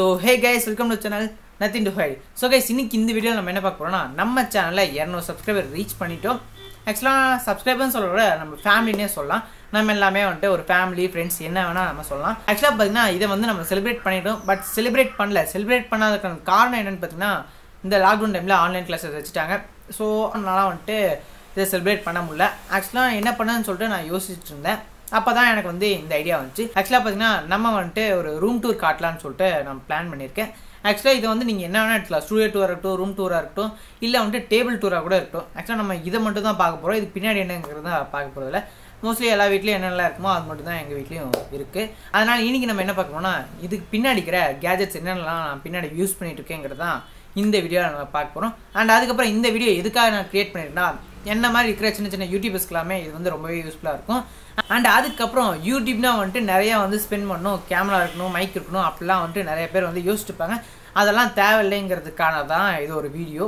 so hey guys welcome to channel nothing to hide so guys இன்னைக்கு இந்த video நம்ம என்ன பார்க்க போகிறோம்னா நம்ம சேனலில் இரநூறு சப்ஸ்கிரைபர் ரீச் பண்ணிட்டோம் ஆக்சுவலாக சப்ஸ்கிரைபர்னு சொல்கிற நம்ம ஃபேமிலினே சொல்லலாம் நம்ம எல்லாமே வந்துட்டு ஒரு ஃபேமிலி ஃப்ரெண்ட்ஸ் என்ன வேணால் நம்ம சொல்லலாம் ஆக்சுவலாக பார்த்தீங்கன்னா இதை வந்து நம்ம செலிப்ரேட் பண்ணிட்டோம் பட் செலிப்ரேட் பண்ணல செலிப்ரேட் பண்ணாததுக்கான காரணம் என்னென்னு பார்த்தீங்கன்னா இந்த லாக்டவுன் டைமில் ஆன்லைன் கிளாஸஸ் வச்சுட்டாங்க ஸோ அதனால் வந்துட்டு இதை செலிப்ரேட் பண்ண முடியல ஆக்சுவலாக என்ன பண்ணேன்னு சொல்லிட்டு நான் யோசிச்சுட்டு இருந்தேன் அப்போ தான் எனக்கு வந்து இந்த ஐடியா வந்துச்சு ஆக்சுவலாக பார்த்தீங்கன்னா நம்ம வந்துட்டு ஒரு ரூம் டூர் காட்டலான்னு சொல்லிட்டு நான் பிளான் பண்ணியிருக்கேன் ஆக்சுவலாக இதை வந்து நீங்கள் என்ன வேணால் எடுக்கலாம் ஸ்டூடியோ டூராக இருக்கட்டும் ரூம் டூராக இருக்கட்டும் இல்லை வந்துட்டு டேபிள் டூராக கூட இருக்கட்டும் ஆக்சுவலாக நம்ம இதை மட்டும் தான் பார்க்க போகிறோம் இது பின்னாடி என்னங்கிறத பார்க்க போகிறதில்ல மோஸ்ட்லி எல்லா வீட்லேயும் என்னென்னலாம் இருக்குமோ அது மட்டும் தான் எங்கள் வீட்லேயும் இருக்குது அதனால் இன்றைக்கி நம்ம என்ன பார்க்கணும்னா இதுக்கு பின்னாடி இருக்கிற கேஜெட்ஸ் என்னென்னலாம் நான் பின்னாடி யூஸ் பண்ணிகிட்டு இருக்கேங்கிறது தான் இந்த வீடியோவில் நம்ம பார்க்க போகிறோம் அண்ட் அதுக்கப்புறம் இந்த வீடியோ எதுக்காக நான் க்ரியேட் பண்ணியிருக்கேன்னா என்ன மாதிரி இருக்கிற சின்ன சின்ன யூடியூபர்ஸ்க்கெல்லாமே இது வந்து ரொம்பவே யூஸ்ஃபுல்லாக இருக்கும் அண்ட் அதுக்கப்புறம் யூடியூப்னா வந்துட்டு நிறையா வந்து ஸ்பெண்ட் பண்ணணும் கேமரா இருக்கணும் மைக் இருக்கணும் அப்படிலாம் வந்துட்டு நிறைய பேர் வந்து யோசிச்சுப்பாங்க அதெல்லாம் தேவையில்லைங்கிறதுக்கான தான் இது ஒரு வீடியோ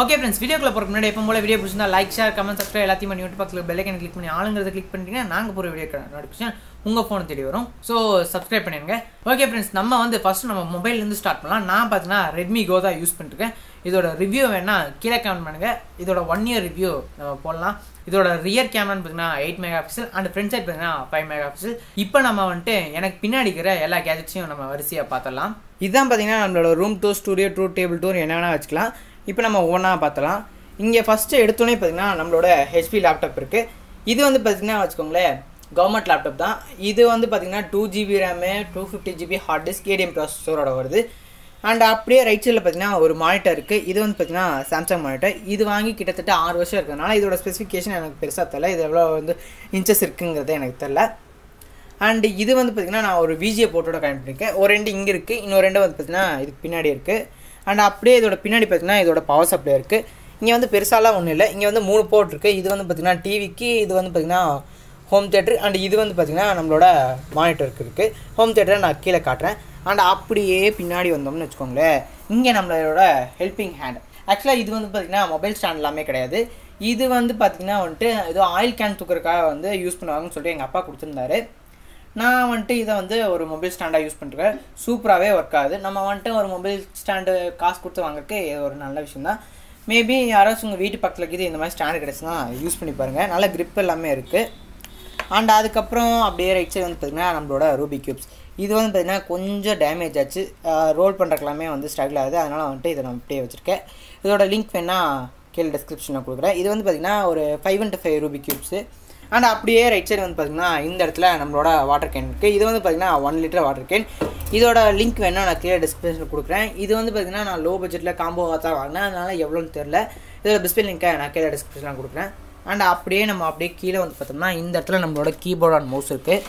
ஓகே ஃப்ரெண்ட்ஸ் வீடியோக்குள்ள போகிற முன்னாடி எப்போ போல வீடியோ பிடிச்சிருந்தா லைக் ஷேர் கமெண்ட் சப்ஸ்கிரைப் எல்லாத்தையும் பண்ணி யூடியூப் பக்கத்தில் பெல்லைக்கன் கிளிக் பண்ணி ஆளுங்கிறத கிளிக் பண்ணிட்டீங்கன்னா நாங்கள் போகிற வீடியோ நோட்டிஃபிகேஷன் உங்கள் ஃபோன் தேடி வரும் ஸோ சப்ஸ்கிரைப் பண்ணிடுங்க ஓகே ஃப்ரெண்ட்ஸ் நம்ம வந்து ஃபஸ்ட்டு நம்ம மொபைல்லேருந்து ஸ்டார்ட் பண்ணலாம் நான் பார்த்தீங்கன்னா ரெட்மி கோ தான் யூஸ் பண்ணிட்டுருக்கேன் இதோட ரிவ்யூ வேணா கீழே கமெண்ட் பண்ணுங்கள் இதோட ஒன் இயர் ரிவ்யூ நம்ம போடலாம் இதோட ரியர் கேமரான்னு பார்த்தீங்கன்னா eight megapixel and front side பார்த்தீங்கன்னா ஃபைவ் மெகா பிக்சல் இப்போ நம்ம வந்துட்டு எனக்கு பின்னாடி இருக்கிற எல்லா கேஜெட்ஸையும் நம்ம வரிசையாக பார்த்துடலாம் இதுதான் பார்த்தீங்கன்னா நம்மளோட room to studio to table tour என்ன வேணால் வச்சுக்கலாம் இப்போ நம்ம ஒவ்வொன்றா பார்த்தலாம் இங்கே ஃபஸ்ட்டு எடுத்தோன்னே பார்த்திங்கன்னா நம்மளோட ஹெச்பி லேப்டாப் இருக்குது இது வந்து பார்த்திங்கன்னா வச்சுக்கோங்களேன் கவர்மெண்ட் லேப்டாப் தான் இது வந்து பார்த்திங்கன்னா two GB RAM two fifty GB hard disk ATM ப்ராசஸரோட வருது அண்ட் அப்படியே ரைட் சைடில் பார்த்தீங்கன்னா ஒரு மானிட்டர் இருக்குது இது வந்து பார்த்திங்கன்னா சாம்சங் மானிட்டர் இது வாங்கி கிட்டத்தட்ட ஆறு வருஷம் இருக்கிறதுனால இதோட ஸ்பெசிஃபிகேஷன் எனக்கு பெருசாக தெரில இது எவ்வளோ வந்து இன்ச்சஸ் இருக்குங்கிறது எனக்கு தெரில அண்டு இது வந்து பார்த்திங்கன்னா நான் ஒரு விஜிஏ போட்டோட கனெக்ட் பண்ணியிருக்கேன் ஒரு ரெண்டு இங்கே இருக்குது இன்னொரு ரெண்டு வந்து பார்த்திங்கன்னா இதுக்கு பின்னாடி இருக்குது அண்ட் அப்படியே இதோட பின்னாடி பார்த்திங்கன்னா இதோட பவர் சப்ளை இருக்குது இங்கே வந்து பெருசாலாம் ஒன்றும் இல்லை இங்கே வந்து மூணு போர்ட் இருக்குது இது வந்து பார்த்திங்கன்னா டிவிக்கு இது வந்து பார்த்திங்கன்னா ஹோம் தேட்டர் அண்ட் இது வந்து பார்த்திங்கன்னா நம்மளோட மானிட்டருக்கு இருக்குது ஹோம் தேட்டரை நான் கீழே காட்டுறேன் அண்ட் அப்படியே பின்னாடி வந்தோம்னு வச்சுக்கோங்களேன் இங்கே நம்மளோட ஹெல்பிங் ஹேண்ட் ஆக்சுவலாக இது வந்து பார்த்திங்கன்னா மொபைல் ஸ்டாண்ட் எல்லாமே கிடையாது இது வந்து பார்த்திங்கன்னா வந்துட்டு ஏதோ ஆயில் கேன் தூக்குறதுக்காக வந்து யூஸ் பண்ணுவாங்கன்னு சொல்லிட்டு எங்கள் அப்பா கொடுத்துருந்தாரு நான் வந்துட்டு இதை வந்து ஒரு மொபைல் ஸ்டாண்டாக யூஸ் பண்ணுறேன் சூப்பராகவே ஒர்க் ஆகுது நம்ம வந்துட்டு ஒரு மொபைல் ஸ்டாண்டு காசு கொடுத்து வாங்குறதுக்கு ஒரு நல்ல விஷயம் தான் மேபி யாராச்சும் உங்கள் வீட்டு பக்கத்தில் இருக்குது இந்த மாதிரி ஸ்டாண்டு கிடச்சுன்னா யூஸ் பண்ணி பாருங்கள் நல்ல க்ரிப் எல்லாமே இருக்குது அண்ட் அதுக்கப்புறம் அப்படியே ரைட் சைடு வந்து பார்த்திங்கன்னா நம்மளோட ரூபி கியூப்ஸ் இது வந்து பார்த்திங்கன்னா கொஞ்சம் டேமேஜ் ஆச்சு ரோல் பண்ணுறக்கெல்லாமே வந்து ஸ்ட்ரகிள் ஆகுது அதனால் வந்துட்டு இதை நான் அப்படியே வச்சுருக்கேன் இதோட லிங்க் வேணால் கீழே டிஸ்கிரிப்ஷனில் கொடுக்குறேன் இது வந்து பார்த்திங்கன்னா ஒரு five and five Rubik cubes and அப்படியே ரைட் சைடு வந்து பார்த்திங்கன்னா இந்த இடத்துல நம்மளோட வாட்டர் கேன் இருக்குது இது வந்து பார்த்திங்கன்னா ஒன் லிட்டர் வாட்டர் கேன் இதோட லிங்க் வேணால் நான் கிளியர் டிஸ்கிரிப்ஷனில் கொடுக்குறேன் இது வந்து பார்த்திங்கன்னா நான் லோ பட்ஜெட்டில் காம்போ தான் வாங்கினேன் அதனால் எவ்வளோன்னு தெரில இதோட டிஸ்பிளே லிங்க்கை நான் கீழே டிஸ்கிரிப்ஷனில் கொடுக்குறேன் அண்ட் அப்படியே நம்ம அப்படியே கீழே வந்து பார்த்தோம்னா இந்த இடத்துல நம்மளோட கீபோர்ட் அண்ட் மவுஸ் இருக்குது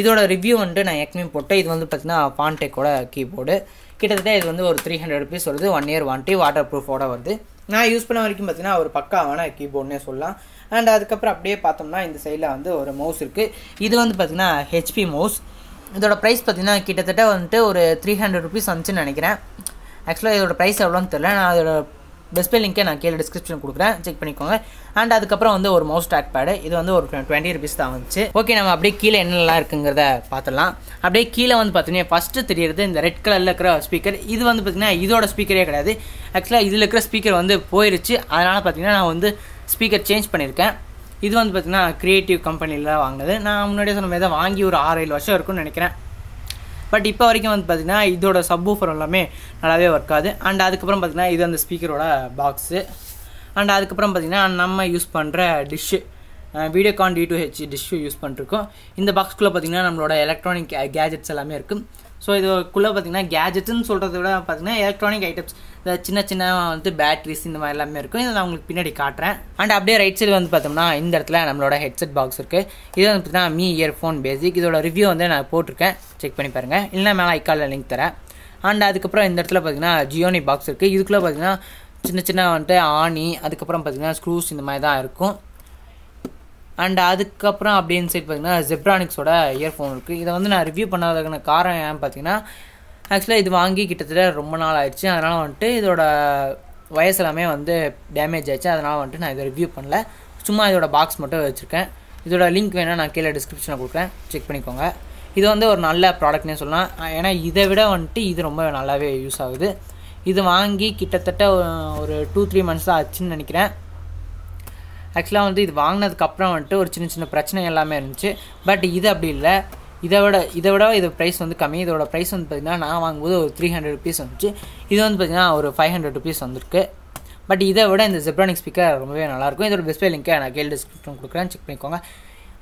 இதோட ரிவ்யூ வந்துட்டு நான் எக்மி போட்டேன் இது வந்து பார்த்திங்கன்னா பான்டெக்கோட கீபோர்டு கிட்டத்தட்ட இது வந்து ஒரு த்ரீ ஹண்ட்ரட் ருபீஸ் வருது ஒன் இயர் வாண்ட்டி வாட்டர் ப்ரூஃபோட வருது நான் யூஸ் பண்ண வரைக்கும் பார்த்தீங்கன்னா ஒரு பக்காவான கீபோர்டுனே சொல்லலாம் அண்ட் அதுக்கப்புறம் அப்படியே பார்த்தோம்னா இந்த சைடில் வந்து ஒரு மவுஸ் இருக்குது இது வந்து பார்த்திங்கன்னா ஹெச்பி மவுஸ் இதோட ப்ரைஸ் பார்த்திங்கன்னா கிட்டத்தட்ட வந்துட்டு ஒரு த்ரீ ஹண்ட்ரட் ருபீஸ் வந்துச்சுன்னு நினைக்கிறேன் ஆக்சுவலாக இதோட ப்ரைஸ் எவ்வளோன்னு தெரில நான் அதோட டிஸ்பிளே லிங்க்கே நான் கீழே டிஸ்கிரிப்ஷன் கொடுக்குறேன் செக் பண்ணிக்கோங்க அண்ட் அதுக்கப்புறம் வந்து ஒரு மவுஸ் ட்ராக் பேடு இது வந்து ஒரு டுவெண்ட்டி ருபீஸ் தான் வந்துச்சு ஓகே நம்ம அப்படியே கீழே என்னெல்லாம் இருக்குங்கிறத பார்த்துடலாம் அப்படியே கீழே வந்து பார்த்தீங்கன்னா ஃபஸ்ட்டு தெரியறது இந்த ரெட் கலரில் இருக்கிற ஸ்பீக்கர் இது வந்து பார்த்திங்கன்னா இதோட ஸ்பீக்கரே கிடையாது ஆக்சுவலாக இதில் இருக்கிற ஸ்பீக்கர் வந்து போயிருச்சு அதனால் பார்த்திங்கன்னா நான் வந்து ஸ்பீக்கர் சேஞ்ச் பண்ணியிருக்கேன் இது வந்து பார்த்திங்கன்னா க்ரியேட்டிவ் கம்பெனியில் தான் வாங்கினது நான் முன்னாடியே சொன்ன மாதிரி தான் வாங்கி ஒரு ஆறு ஏழு வருஷம் இருக்கும்னு நினைக்கிறேன் பட் இப்போ வரைக்கும் வந்து பார்த்திங்கன்னா இதோட சப்வூஃபர் எல்லாமே நல்லாவே ஒர்க் ஆகுது அண்ட் அதுக்கப்புறம் பார்த்திங்கன்னா இது அந்த ஸ்பீக்கரோட பாக்ஸு அண்ட் அதுக்கப்புறம் பார்த்திங்கன்னா நம்ம யூஸ் பண்ணுற dish Videocon D two H dish use பண்ணிருக்கோம் இந்த பாக்ஸ்குள்ளே பார்த்திங்கன்னா நம்மளோட எலக்ட்ரானிக் கேஜெட்ஸ் எல்லாமே இருக்குது ஸோ இதுக்குள்ளே பார்த்தீங்கன்னா கேஜெட்டுன்னு சொல்கிறத விட பார்த்தீங்கன்னா எலக்ட்ரானிக் ஐட்டம்ஸ் இந்த சின்ன சின்ன வந்து பேட்ரிஸ் இந்த மாதிரி எல்லாமே இருக்கும் இதை நான் உங்களுக்கு பின்னாடி காட்டுறேன் அண்ட் அப்படியே ரைட் சைடு வந்து பார்த்தோம்னா இந்த இடத்துல நம்மளோட ஹெட்செட் பாக்ஸ் இருக்குது இது வந்து பார்த்தீங்கன்னா மீ இயர்ஃபோன் பேசிக் இதோட ரிவ்யூ வந்து நான் போட்டிருக்கேன் செக் பண்ணி பாருங்கள் இல்லைனா மேலே ஐக்காலில் லிங்க் தரேன் அண்ட் அதுக்கப்புறம் இந்த இடத்துல பார்த்தீங்கன்னா ஜியோனி பாக்ஸ் இருக்குது இதுக்குள்ளே பார்த்தீங்கன்னா சின்ன சின்ன வந்துட்டு ஆணி அதுக்கப்புறம் பார்த்தீங்கன்னா ஸ்க்ரூஸ் இந்த மாதிரி தான் இருக்கும் அண்ட் அதுக்கப்புறம் அப்படின்னு சொல்லி பார்த்தீங்கன்னா ஜெப்ரானிக்ஸோட இயர்ஃபோன் இருக்குது இதை வந்து நான் ரிவ்யூ பண்ணாததுக்கான காரணம் ஏன்னு பார்த்தீங்கன்னா ஆக்சுவலாக இது வாங்கி கிட்டத்தட்ட ரொம்ப நாள் ஆயிடுச்சு அதனால் வந்துட்டு இதோட வயசு எல்லாமே வந்து டேமேஜ் ஆயிடுச்சு அதனால் வந்துட்டு நான் இதை ரிவ்யூ பண்ணல சும்மா இதோட பாக்ஸ் மட்டும் வச்சுருக்கேன் இதோட லிங்க் வேணால் நான் கீழே டிஸ்கிரிப்ஷனில் கொடுக்குறேன் செக் பண்ணிக்கோங்க இது வந்து ஒரு நல்ல ப்ராடக்ட்னே சொல்லலாம் ஏன்னா இதை விட வந்துட்டு இது ரொம்ப நல்லாவே யூஸ் ஆகுது இது வாங்கி கிட்டத்தட்ட ஒரு டூ த்ரீ மந்த்ஸ் தான் ஆச்சுன்னு நினைக்கிறேன் ஆக்சுவலாக வந்து இது வாங்கினதுக்கப்புறம் வந்துட்டு ஒரு சின்ன சின்ன பிரச்சனை எல்லாமே இருந்துச்சு பட் இது அப்படி இல்லை இதை விட இதை விட இது ப்ரைஸ் வந்து கம்மி இதோட ப்ரைஸ் வந்து பார்த்திங்கன்னா நான் வாங்கும்போது ஒரு த்ரீ ஹண்ட்ரட் ருபீஸ் வந்துச்சு இது வந்து பார்த்திங்கன்னா ஒரு ஃபைவ் ஹண்ட்ரட் ருபீஸ் வந்திருக்கு பட் இதை விட இந்த ஜெப்ரானிக் ஸ்பீக்கர் ரொம்பவே நல்லாயிருக்கும் இதோட டிஸ்பிளே லிங்க்கை நான் கேள் டிஸ்கிரிப்ஷன் கொடுக்குறேன் செக் பண்ணிக்கோங்க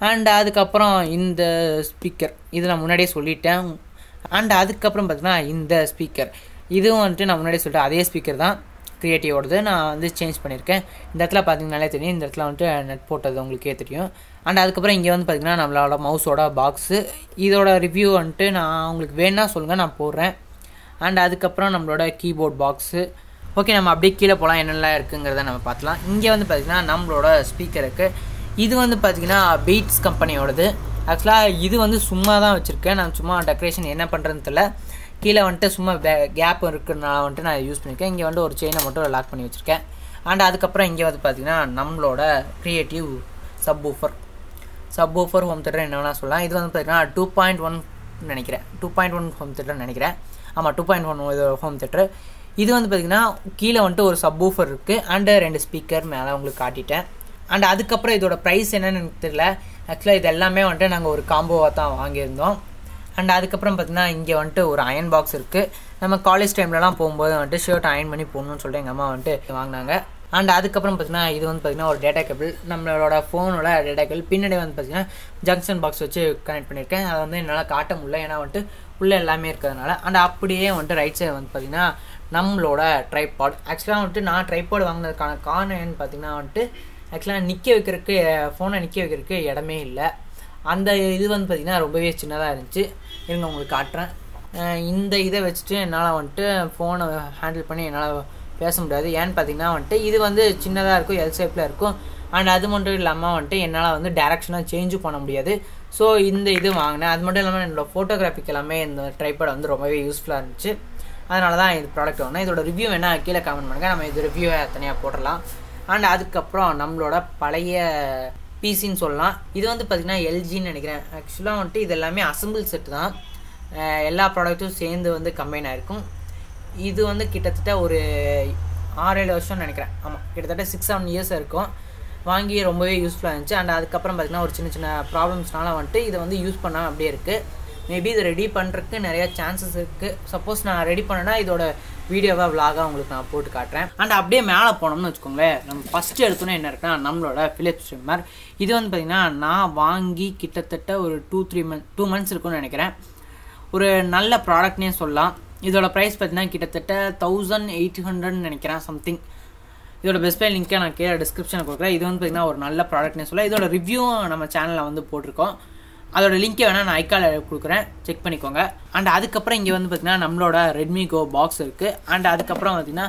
அண்ட் அதுக்கப்புறம் இந்த ஸ்பீக்கர் இதை நான் முன்னாடியே சொல்லிட்டேன் அண்ட் அதுக்கப்புறம் பார்த்திங்கன்னா இந்த ஸ்பீக்கர் இதுவும் வந்துட்டு நான் முன்னாடியே சொல்லிட்டேன் அதே ஸ்பீக்கர் தான் க்ரியேட்டிவோடது நான் வந்து சேஞ்ச் பண்ணியிருக்கேன் இந்த இடத்துல பார்த்திங்கனாலே தெரியும் இந்த இடத்துல வந்துட்டு நெட் போட்டது உங்களுக்கே தெரியும் அண்ட் அதுக்கப்புறம் இங்கே வந்து பார்த்திங்கன்னா நம்மளோட மவுஸோட பாக்ஸு இதோட ரிவ்யூ வந்துட்டு நான் உங்களுக்கு வேணால் சொல்லுங்கள் நான் போடுறேன் அண்ட் அதுக்கப்புறம் நம்மளோட கீபோர்ட் பாக்ஸு ஓகே நம்ம அப்படியே கீழே போகலாம் என்னெல்லாம் இருக்குங்கிறத நம்ம பார்த்துலாம் இங்கே வந்து பார்த்திங்கன்னா நம்மளோட ஸ்பீக்கருக்கு இது வந்து பார்த்திங்கன்னா பீட்ஸ் கம்பெனியோடது ஆக்சுவலாக இது வந்து சும்மா தான் வச்சுருக்கேன் நான் சும்மா டெக்கரேஷன் என்ன பண்ணுறதுன்னு தெரியல கீழே வந்துட்டு சும்மா பே கேப் இருக்குன்னா வந்துட்டு நான் யூஸ் பண்ணியிருக்கேன் இங்கே வந்துட்டு ஒரு செயினை மட்டும் லாக் பண்ணி வச்சுருக்கேன் அண்ட் அதுக்கப்புறம் இங்கே வந்து பார்த்திங்கன்னா நம்மளோட creative subwoofer subwoofer home theatre என்ன வேணால் சொல்லலாம் இது வந்து பார்த்திங்கன்னா டூ பாயிண்ட் ஒன் நினைக்கிறேன் two point one home theatre நினைக்கிறேன் ஆமாம் டூ பாயிண்ட் ஒன் இது ஹோம் தேட்டர் இது வந்து பார்த்திங்கன்னா கீழே வந்துட்டு ஒரு சப் ஊஃபர் இருக்குது அண்டு ரெண்டு ஸ்பீக்கர் மேலே உங்களுக்கு காட்டிட்டேன் அண்ட் அதுக்கப்புறம் இதோட ப்ரைஸ் என்னென்னு தெரியல ஆக்சுவலாக இது எல்லாமே வந்துட்டு நாங்கள் ஒரு காம்போவாக தான் வாங்கியிருந்தோம் அண்ட் அதுக்கப்புறம் பார்த்திங்கன்னா இங்கே வந்துட்டு ஒரு அயன் பாக்ஸ் இருக்குது நம்ம காலேஜ் டைம்லலாம் போகும்போது வந்துட்டு ஷர்ட் அயன் பண்ணி போடணும்னு சொல்லிட்டு எங்கள் அம்மா வந்துட்டு வாங்கினாங்க அண்ட் அதுக்கப்புறம் பார்த்தீங்கன்னா இது வந்து பார்த்திங்கன்னா ஒரு டேட்டா கேபிள் நம்மளோட ஃபோனோட டேட்டா கேபிள் பின்னாடி வந்து பார்த்திங்கன்னா ஜங்ஷன் பாக்ஸ் வச்சு கனெக்ட் பண்ணியிருக்கேன் அதை வந்து என்னால் காட்ட முடியல ஏன்னா வந்துட்டு உள்ளே எல்லாமே இருக்கிறதுனால அண்ட் அப்படியே வந்துட்டு ரைட் சைடு வந்து பார்த்திங்கன்னா நம்மளோட ட்ரைபாட் ஆக்சுவலாக வந்துட்டு நான் ட்ரைபாட் வாங்கினதுக்கான காரணம் என்னன்னு பார்த்திங்கன்னா வந்துட்டு ஆக்சுவலாக நிற்க வைக்கிறதுக்கு ஃபோனை நிற்க வைக்கிறதுக்கு இடமே இல்லை அந்த இது வந்து பார்த்திங்கன்னா ரொம்பவே சின்னதாக இருந்துச்சு இருங்க உங்களுக்கு காட்டுறேன் இந்த இதை வச்சுட்டு என்னால் வந்துட்டு ஃபோனை ஹேண்டில் பண்ணி என்னால் பேச முடியாது ஏன்னு பார்த்தீங்கன்னா வந்துட்டு இது வந்து சின்னதாக இருக்கும் எல் ஷேப்பில் இருக்கும் அண்ட் அது மட்டும் இல்லாமல் வந்துட்டு என்னால் வந்து டேரெக்ஷனாக சேஞ்சும் பண்ண முடியாது ஸோ இந்த இது வாங்கினேன் அது மட்டும் இல்லாமல் என்னோடய ஃபோட்டோகிராஃபிக்கு எல்லாமே இந்த ட்ரைபேட் வந்து ரொம்பவே யூஸ்ஃபுல்லாக இருந்துச்சு அதனால தான் இது ப்ராடக்ட் வாங்கினேன் இதோட ரிவ்யூ வேணால் கீழே கமெண்ட் பண்ணுங்கள் நம்ம இது ரிவ்யூவை தனியாக போடலாம் அண்ட் அதுக்கப்புறம் நம்மளோட பழைய பிசின்னு சொல்லலாம் இது வந்து பார்த்திங்கன்னா எல்ஜின்னு நினைக்கிறேன் ஆக்சுவலாக வந்துட்டு இது எல்லாமே அசம்பிள் செட்டு தான் எல்லா ப்ராடக்ட்டும் சேர்ந்து வந்து கம்பைன் ஆகிருக்கும் இது வந்து கிட்டத்தட்ட ஒரு ஆறு ஏழு வருஷம்னு நினைக்கிறேன் ஆமாம் கிட்டத்தட்ட சிக்ஸ் செவன் இயர்ஸ் இருக்கும் வாங்கி ரொம்பவே யூஸ்ஃபுல்லாக இருந்துச்சு அண்ட் அதுக்கப்புறம் பார்த்திங்கன்னா ஒரு சின்ன சின்ன ப்ராப்ளம்ஸ்னால வந்துட்டு இதை வந்து யூஸ் பண்ணால் அப்படியே இருக்குது மேபி இதை ரெடி பண்ணுறதுக்கு நிறையா சான்சஸ் இருக்குது சப்போஸ் நான் ரெடி பண்ணேன்னா இதோட வீடியோவாக விலாகாக உங்களுக்கு நான் போட்டு காட்டுறேன் அண்ட் அப்படியே மேலே போனோம்னு வச்சுக்கோங்களேன் நம்ம ஃபஸ்ட்டு எடுத்தோன்னே என்ன இருக்குன்னா நம்மளோட ஃபிலிப்ஸ் ஸ்ட்ரிம்மர் இது வந்து பார்த்திங்கன்னா நான் வாங்கி கிட்டத்தட்ட ஒரு two three month two months இருக்கும்னு நினைக்கிறேன் ஒரு நல்ல ப்ராடக்ட்னே சொல்லலாம் இதோட ப்ரைஸ் பார்த்தீங்கன்னா கிட்டத்தட்ட தௌசண்ட் எயிட் ஹண்ட்ரட்னு நினைக்கிறேன் சம்திங் இதோட பெஸ்ட் பை லிங்க்கை நான் கீழே டிஸ்கிரிப்ஷனில் கொடுக்குறேன் இது வந்து பார்த்திங்கன்னா ஒரு நல்ல ப்ராடக்ட்னே சொல்லலாம் இதோட ரிவ்யூவும் நம்ம சேனலில் வந்து போட்டிருக்கோம் அதோட லிங்க்கை வேணால் நான் ஐக்கால் கொடுக்குறேன் செக் பண்ணிக்கோங்க அண்ட் அதுக்கப்புறம் இங்கே வந்து பார்த்திங்கன்னா நம்மளோட ரெட்மி கோ பாக்ஸ் இருக்குது அண்ட் அதுக்கப்புறம் பார்த்திங்கன்னா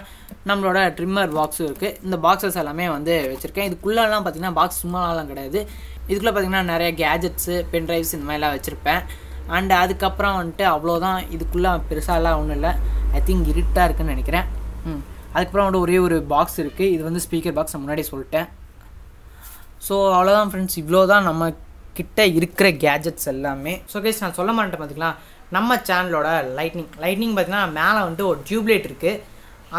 நம்மளோட ட்ரிம்மர் பாக்ஸும் இருக்குது இந்த பாக்ஸஸ் எல்லாமே வந்து வச்சுருக்கேன் இதுக்குள்ளெல்லாம் பார்த்திங்கன்னா பாக்ஸ் சும்மாலாம் கிடையாது இதுக்குள்ளே பார்த்திங்கன்னா நிறைய கேஜெட்ஸு பென் ட்ரைவ்ஸ் இந்த மாதிரிலாம் வச்சுருப்பேன் அண்ட் அதுக்கப்புறம் வந்துட்டு அவ்வளோதான் இதுக்குள்ளே பெருசாலாம் ஒன்றும் இல்லை ஐ திங்க் இருட்டாக இருக்குன்னு நினைக்கிறேன் ம் அதுக்கப்புறம் வந்து ஒரே ஒரு பாக்ஸ் இருக்குது இது வந்து ஸ்பீக்கர் பாக்ஸ் முன்னாடி சொல்லிட்டேன் ஸோ அவ்வளோதான் ஃப்ரெண்ட்ஸ் இவ்வளோ தான் நம்ம கிட்ட இருக்கிற கேஜெட்ஸ் எல்லாமே ஸோ கேஸ் நான் சொல்ல மாட்டேன் பார்த்தீங்களா நம்ம சேனலோட லைட்னிங் லைட்னிங் பார்த்தீங்கன்னா மேலே வந்துட்டு ஒரு டியூப்லைட் இருக்குது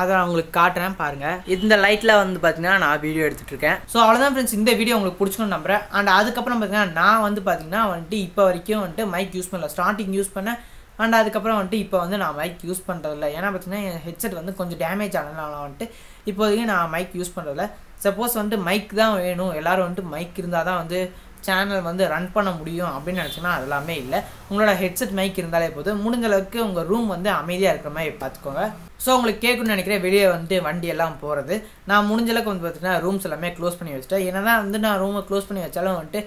அதை நான் உங்களுக்கு காட்டுறேன் பாருங்கள் இந்த லைட்டில் வந்து பார்த்தீங்கன்னா நான் வீடியோ எடுத்துகிட்டு இருக்கேன் ஸோ அவ்வளோதான் ஃப்ரெண்ட்ஸ் இந்த வீடியோ உங்களுக்கு பிடிச்சிக்கணும் நம்புறேன் அண்ட் அதுக்கப்புறம் பார்த்தீங்கன்னா நான் வந்து பார்த்தீங்கன்னா வந்துட்டு இப்போ வரைக்கும் வந்துட்டு மைக் யூஸ் பண்ணல ஸ்டார்டிங் யூஸ் பண்ணேன் அண்ட் அதுக்கப்புறம் வந்துட்டு இப்போ வந்து நான் மைக் யூஸ் பண்ணுறதில்ல ஏன்னா பார்த்தீங்கன்னா என் ஹெட்செட் வந்து கொஞ்சம் டேமேஜ் ஆனதுனால வந்துட்டு இப்போதைக்கு நான் மைக் யூஸ் பண்ணுறதில்ல சப்போஸ் வந்துட்டு மைக் தான் வேணும் எல்லோரும் வந்துட்டு மைக் இருந்தால் தான் வந்து சேனல் வந்து ரன் பண்ண முடியும் அப்படின்னு நினச்சிங்கன்னா அதெல்லாமே இல்லை உங்களோட ஹெட்செட் மைக் இருந்தாலே போதும் முடிஞ்சளவுக்கு உங்கள் ரூம் வந்து அமைதியாக இருக்கிற மாதிரி பார்த்துக்கோங்க ஸோ உங்களுக்கு கேட்கணும்னு நினைக்கிறேன் வெளியே வந்துட்டு வண்டி எல்லாம் போகிறது நான் முடிஞ்சளவுக்கு வந்து பார்த்தீங்கன்னா ரூம்ஸ் எல்லாமே க்ளோஸ் பண்ணி வச்சுட்டேன் என்ன வந்து நான் ரூமை க்ளோஸ் பண்ணி வச்சாலும் வந்துட்டு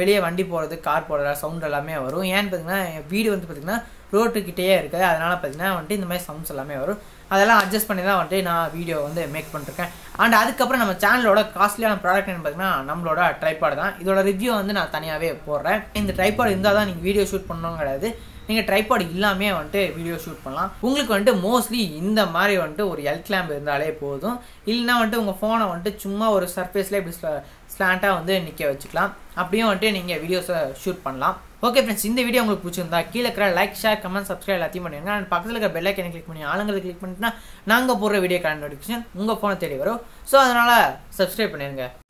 வெளியே வண்டி போகிறது கார் போடுற சவுண்ட் எல்லாமே வரும் ஏன்னு பார்த்தீங்கன்னா என் வீடு வந்து பார்த்திங்கன்னா ரோட்டுக்கிட்டேயே இருக்குது அதனால் பார்த்திங்கன்னா வந்துட்டு இந்த மாதிரி சவுண்ட்ஸ் எல்லாமே வரும் அதெல்லாம் அட்ஜஸ்ட் பண்ணி தான் வந்துட்டு நான் வீடியோ வந்து மேக் பண்ணிருக்கேன் அண்ட் அதுக்கப்புறம் நம்ம சேனலோட காஸ்ட்லியான ப்ராடக்ட் என்ன பார்த்தீங்கன்னா நம்மளோட ட்ரைபாட் தான் இதோட ரிவ்யூ வந்து நான் தனியாகவே போடுறேன் இந்த ட்ரைபாட் இருந்தால் தான் நீங்கள் வீடியோ ஷூட் பண்ணணும் கிடையாது நீங்கள் ட்ரைபாட் இல்லாமே வந்துட்டு வீடியோ ஷூட் பண்ணலாம் உங்களுக்கு வந்துட்டு மோஸ்ட்லி இந்த மாதிரி வந்துட்டு ஒரு எல் கிளாம்ப் இருந்தாலே போதும் இல்லைன்னா வந்துட்டு உங்கள் ஃபோனை வந்துட்டு சும்மா ஒரு சர்ஃபேஸ்லேயே இப்படி ஸ்லாண்டாக வந்து நிற்க வச்சுக்கலாம் அப்படியும் வந்துட்டு நீங்கள் வீடியோஸை ஷூட் பண்ணலாம் ஓகே ஃப்ரெண்ட்ஸ் இந்த வீடியோ உங்களுக்கு பிடிச்சிருந்தா கீழே இருக்கிற லைக் ஷேர் கமெண்ட் சப்ஸ்கிரைப் எல்லாத்தையும் பண்ணுங்க அண்ட் பக்கத்தில் இருக்கிற பெல்லைக்கனை கிளிக் பண்ணி ஆளுங்களை கிளிக் பண்ணிட்டுனா நாங்கள் போடுற வீடியோ கலந்து நோட்டிஃபிகேஷன் உங்கள் ஃபோனை தேடி வரும் ஸோ அதனால் சப்ஸ்கிரைப் பண்ணிடுங்க